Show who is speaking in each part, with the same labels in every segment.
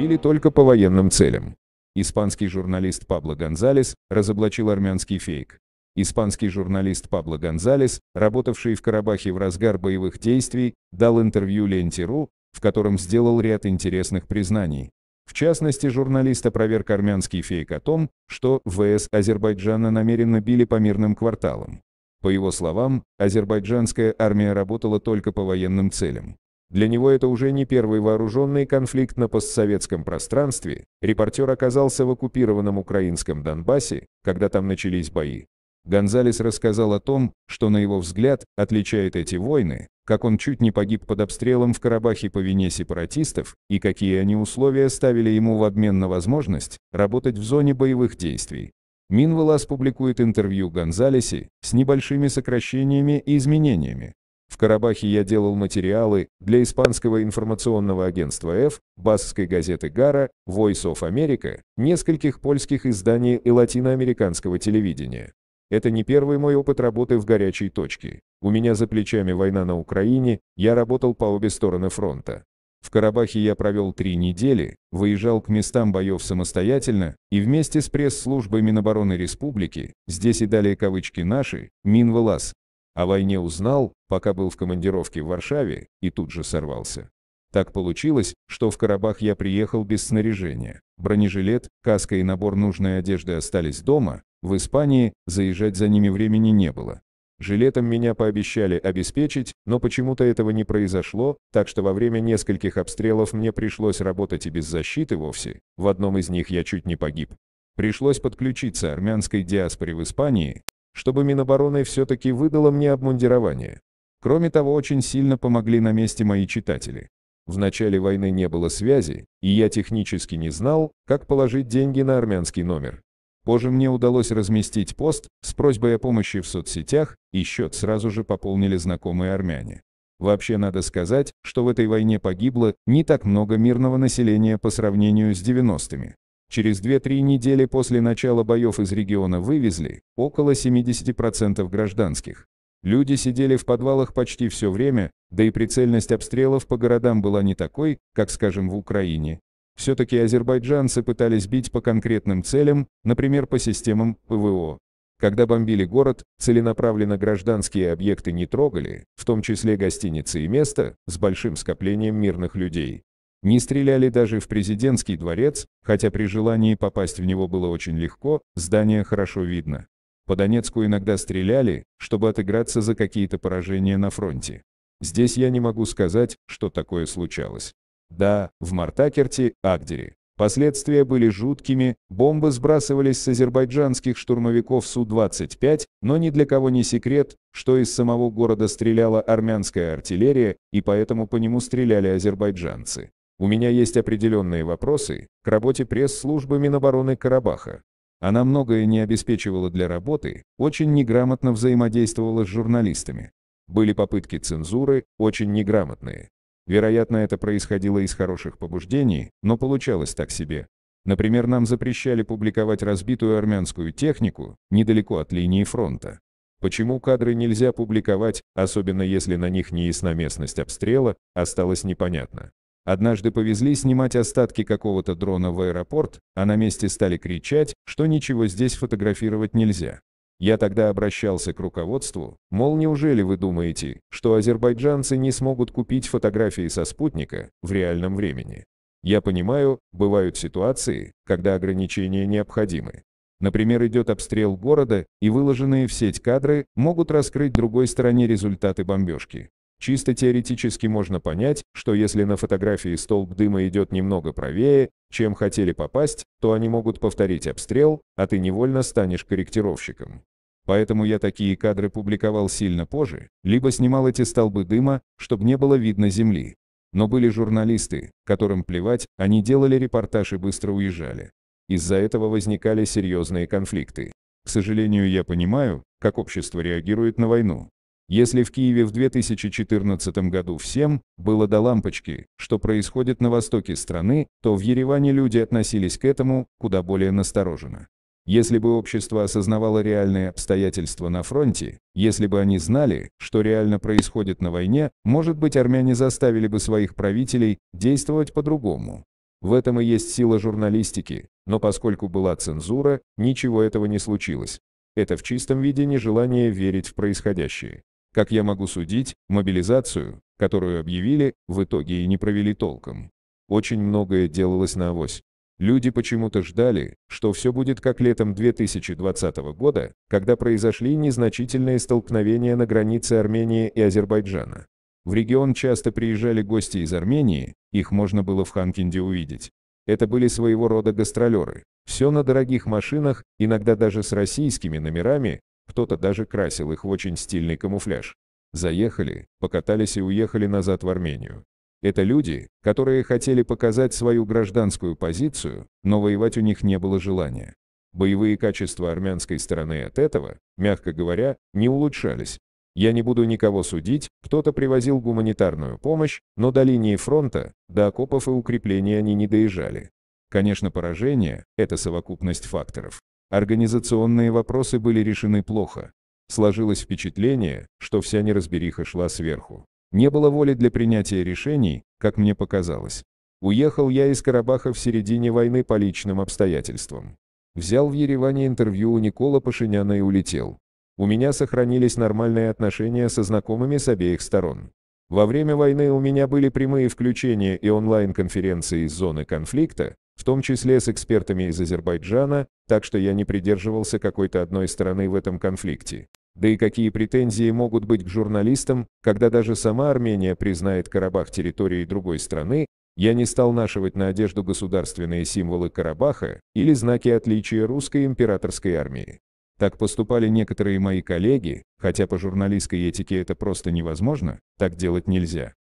Speaker 1: Или только по военным целям. Испанский журналист Пабло Гонзалес разоблачил армянский фейк. Испанский журналист Пабло Гонзалес, работавший в Карабахе в разгар боевых действий, дал интервью Ленте.ру, в котором сделал ряд интересных признаний. В частности, журналист опроверг армянский фейк о том, что ВС Азербайджана намеренно били по мирным кварталам. По его словам, азербайджанская армия работала только по военным целям. Для него это уже не первый вооруженный конфликт на постсоветском пространстве. Репортер оказался в оккупированном украинском Донбассе, когда там начались бои. Гонзалес рассказал о том, что, на его взгляд, отличает эти войны, как он чуть не погиб под обстрелом в Карабахе по вине сепаратистов, и какие они условия ставили ему в обмен на возможность работать в зоне боевых действий. Минвелас публикует интервью Гонзалесе с небольшими сокращениями и изменениями, Карабахе я делал материалы для испанского информационного агентства F, баскской газеты Гара, Voice of America, нескольких польских изданий и латиноамериканского телевидения. Это не первый мой опыт работы в горячей точке. У меня за плечами война на Украине, я работал по обе стороны фронта. В Карабахе я провел три недели, выезжал к местам боев самостоятельно, и вместе с пресс-службой Минобороны Республики, здесь и далее кавычки наши, Минвелас, о войне узнал, пока был в командировке в Варшаве, и тут же сорвался. Так получилось, что в Карабах я приехал без снаряжения. Бронежилет, каска и набор нужной одежды остались дома, в Испании заезжать за ними времени не было. Жилетом меня пообещали обеспечить, но почему-то этого не произошло, так что во время нескольких обстрелов мне пришлось работать и без защиты вовсе. В одном из них я чуть не погиб. Пришлось подключиться армянской диаспоре в Испании, чтобы Минобороны все-таки выдало мне обмундирование. Кроме того, очень сильно помогли на месте мои читатели. В начале войны не было связи, и я технически не знал, как положить деньги на армянский номер. Позже мне удалось разместить пост с просьбой о помощи в соцсетях, и счет сразу же пополнили знакомые армяне. Вообще надо сказать, что в этой войне погибло не так много мирного населения по сравнению с 90-ми. Через 2-3 недели после начала боев из региона вывезли около 70% гражданских. Люди сидели в подвалах почти все время, да и прицельность обстрелов по городам была не такой, как, скажем, в Украине. Все-таки азербайджанцы пытались бить по конкретным целям, например, по системам ПВО. Когда бомбили город, целенаправленно гражданские объекты не трогали, в том числе гостиницы и места, с большим скоплением мирных людей. Не стреляли даже в президентский дворец, хотя при желании попасть в него было очень легко, здание хорошо видно. По Донецку иногда стреляли, чтобы отыграться за какие-то поражения на фронте. Здесь я не могу сказать, что такое случалось. Да, в Мартакерте, Агдере. Последствия были жуткими, бомбы сбрасывались с азербайджанских штурмовиков Су-25, но ни для кого не секрет, что из самого города стреляла армянская артиллерия, и поэтому по нему стреляли азербайджанцы. У меня есть определенные вопросы к работе пресс-службы Минобороны Карабаха. Она многое не обеспечивала для работы, очень неграмотно взаимодействовала с журналистами. Были попытки цензуры, очень неграмотные. Вероятно, это происходило из хороших побуждений, но получалось так себе. Например, нам запрещали публиковать разбитую армянскую технику недалеко от линии фронта. Почему кадры нельзя публиковать, особенно если на них не ясна местность обстрела, осталось непонятно. Однажды повезли снимать остатки какого-то дрона в аэропорт, а на месте стали кричать, что ничего здесь фотографировать нельзя. Я тогда обращался к руководству, мол, неужели вы думаете, что азербайджанцы не смогут купить фотографии со спутника в реальном времени? Я понимаю, бывают ситуации, когда ограничения необходимы. Например, идет обстрел города, и выложенные в сеть кадры могут раскрыть другой стороне результаты бомбежки. Чисто теоретически можно понять, что если на фотографии столб дыма идет немного правее, чем хотели попасть, то они могут повторить обстрел, а ты невольно станешь корректировщиком. Поэтому я такие кадры публиковал сильно позже, либо снимал эти столбы дыма, чтобы не было видно земли. Но были журналисты, которым плевать, они делали репортаж и быстро уезжали. Из-за этого возникали серьезные конфликты. К сожалению, я понимаю, как общество реагирует на войну, если в Киеве в 2014 году всем было до лампочки, что происходит на востоке страны, то в Ереване люди относились к этому куда более настороженно. Если бы общество осознавало реальные обстоятельства на фронте, если бы они знали, что реально происходит на войне, может быть армяне заставили бы своих правителей действовать по-другому. В этом и есть сила журналистики, но поскольку была цензура, ничего этого не случилось. Это в чистом виде нежелание верить в происходящее. Как я могу судить, мобилизацию, которую объявили, в итоге и не провели толком. Очень многое делалось на авось. Люди почему-то ждали, что все будет как летом 2020 года, когда произошли незначительные столкновения на границе Армении и Азербайджана. В регион часто приезжали гости из Армении, их можно было в Ханкинде увидеть. Это были своего рода гастролеры. Все на дорогих машинах, иногда даже с российскими номерами, кто-то даже красил их в очень стильный камуфляж. Заехали, покатались и уехали назад в Армению. Это люди, которые хотели показать свою гражданскую позицию, но воевать у них не было желания. Боевые качества армянской стороны от этого, мягко говоря, не улучшались. Я не буду никого судить, кто-то привозил гуманитарную помощь, но до линии фронта, до окопов и укреплений они не доезжали. Конечно, поражение – это совокупность факторов. Организационные вопросы были решены плохо. Сложилось впечатление, что вся неразбериха шла сверху. Не было воли для принятия решений, как мне показалось. Уехал я из Карабаха в середине войны по личным обстоятельствам. Взял в Ереване интервью у Никола Пашиняна и улетел. У меня сохранились нормальные отношения со знакомыми с обеих сторон. Во время войны у меня были прямые включения и онлайн-конференции из зоны конфликта, в том числе с экспертами из Азербайджана, так что я не придерживался какой-то одной стороны в этом конфликте. Да и какие претензии могут быть к журналистам, когда даже сама Армения признает Карабах территорией другой страны, я не стал нашивать на одежду государственные символы Карабаха или знаки отличия русской императорской армии. Так поступали некоторые мои коллеги, хотя по журналистской этике это просто невозможно, так делать нельзя.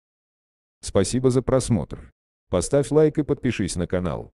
Speaker 1: Спасибо за просмотр. Поставь лайк и подпишись на канал.